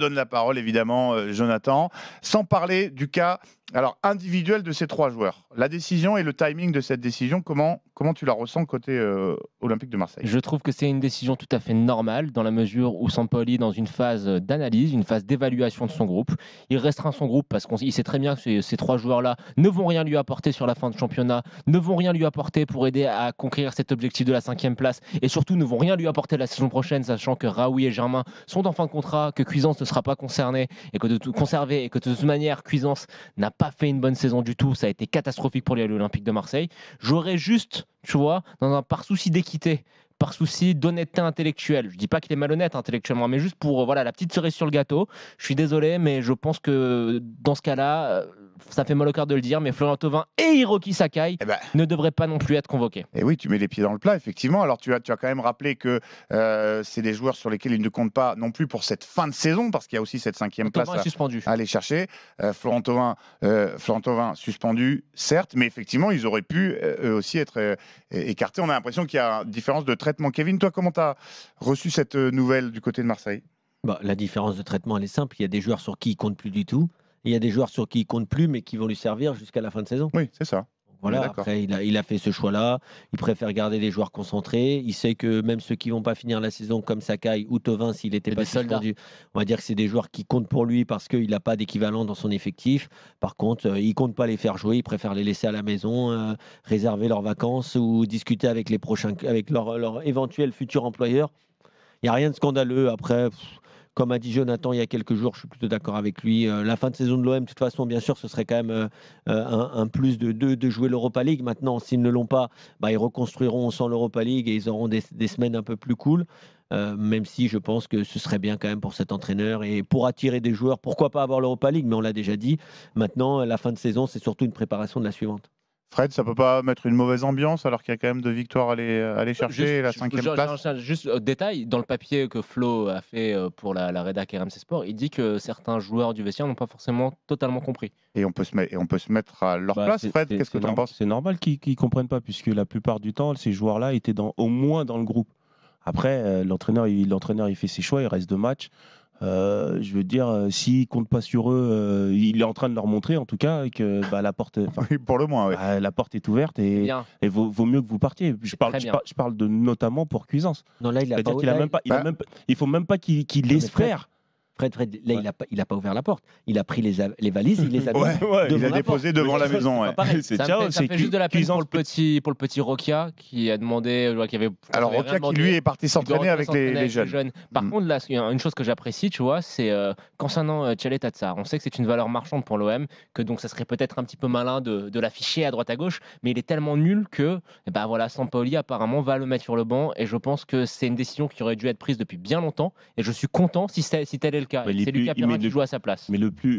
donne la parole évidemment, euh, Jonathan, sans parler du cas alors, individuel de ces trois joueurs, la décision et le timing de cette décision, comment, comment tu la ressens côté euh, Olympique de Marseille Je trouve que c'est une décision tout à fait normale dans la mesure où Sampoli est dans une phase d'analyse, une phase d'évaluation de son groupe. Il restreint son groupe parce qu'il sait très bien que ces, trois joueurs-là ne vont rien lui apporter sur la fin de championnat, ne vont rien lui apporter pour aider à conquérir cet objectif de la cinquième place et surtout ne vont rien lui apporter la saison prochaine, sachant que Raoui et Germain sont en fin de contrat, que Cuisance ne sera pas concerné et que de tout conserver et que de toute manière Cuisance n'a pas fait une bonne saison du tout. Ça a été catastrophique pour les Olympiques de Marseille. J'aurais juste, tu vois, dans un, par souci d'équité, par souci d'honnêteté intellectuelle. Je dis pas qu'il est malhonnête intellectuellement, mais juste pour euh, voilà la petite cerise sur le gâteau. Je suis désolé, mais je pense que dans ce cas-là, euh, ça fait mal au cœur de le dire, mais Florent Thauvin et Hiroki Sakai eh ben. ne devraient pas non plus être convoqués. Et eh oui, tu mets les pieds dans le plat, effectivement. Alors tu as, tu as quand même rappelé que euh, c'est des joueurs sur lesquels ils ne comptent pas non plus pour cette fin de saison, parce qu'il y a aussi cette cinquième place à, suspendu. aller chercher. Euh, Florent euh, Thauvin, suspendu, certes, mais effectivement, ils auraient pu euh, aussi être écartés. On a l'impression qu'il y a une différence de traitement. Kevin, toi, comment tu as reçu cette nouvelle du côté de Marseille bah, La différence de traitement, elle est simple. Il y a des joueurs sur qui ils comptent plus du tout il y a des joueurs sur qui il compte plus, mais qui vont lui servir jusqu'à la fin de saison. Oui, c'est ça. Voilà, après, il a, fait ce choix-là. Il préfère garder les joueurs concentrés. Il sait que même ceux qui vont pas finir la saison, comme Sakai ou Tovin, s'il était pas suspendu, on va dire que c'est des joueurs qui comptent pour lui parce qu'il n'a pas d'équivalent dans son effectif. Par contre, euh, il compte pas les faire jouer. Il préfère les laisser à la maison, euh, réserver leurs vacances ou discuter avec, les prochains, avec leur, éventuel futur employeur. Il n'y a rien de scandaleux. Après, comme a dit Jonathan il y a quelques jours, je suis plutôt d'accord avec lui. Euh, la fin de saison de l'OM, de toute façon, bien sûr, ce serait quand même euh, euh, un, plus de, deux de jouer l'Europa League. Maintenant, s'ils ne l'ont pas, bah, ils reconstruiront sans l'Europa League et ils auront des, semaines un peu plus cool. même si je pense que ce serait bien quand même pour cet entraîneur et pour attirer des joueurs, pourquoi pas avoir l'Europa League, mais on l'a déjà dit. Maintenant, la fin de saison, c'est surtout une préparation de la suivante. Fred, ça peut pas mettre une mauvaise ambiance alors qu'il y a quand même deux victoires à aller, chercher juste, la cinquième place. Juste euh, détail, dans le papier que Flo a fait euh, pour la, la rédac RMC Sport, il dit que certains joueurs du vestiaire n'ont pas forcément totalement compris. Et on peut se, mettre à leur bah, place, Fred. Qu'est-ce que tu en penses C'est normal qu'ils ne comprennent pas puisque la plupart du temps, ces joueurs-là étaient au moins dans le groupe. Après, euh, l'entraîneur, l'entraîneur, il fait ses choix, il reste deux matchs. Euh, je veux dire, euh, s'il compte pas sur eux, euh, il est en train de leur montrer en tout cas que bah, la porte, pour le moins, bah, la porte est ouverte et, vaut, mieux que vous partiez. Je parle, je, parle de notamment pour Cuisance. là, il a, même il, faut même pas qu'il qu Fred, Fred, là, il n'a pas, il a pas ouvert la porte. Il a pris les, les valises, il les a, devant a la déposé devant la maison. C'est ça, c'est juste de la peine pour le petit, pour le petit Rokia qui a demandé, euh, qui avait. Alors qui lui est parti s'entraîner avec les, jeunes. par jeunes. Par mm. contre, là, une chose que j'apprécie, tu vois, c'est euh, concernant euh, Tatsar. On sait que c'est une valeur marchande pour l'OM, que donc ça serait peut-être un petit peu malin de, l'afficher à droite à gauche, mais il est tellement nul que, eh ben voilà, Sampoli apparemment va le mettre sur le banc et je pense que c'est une décision qui aurait dû être prise depuis bien longtemps et je suis content si, si telle est c'est le cas. C'est Lucas Perrin qui joue à sa place. Mais le plus,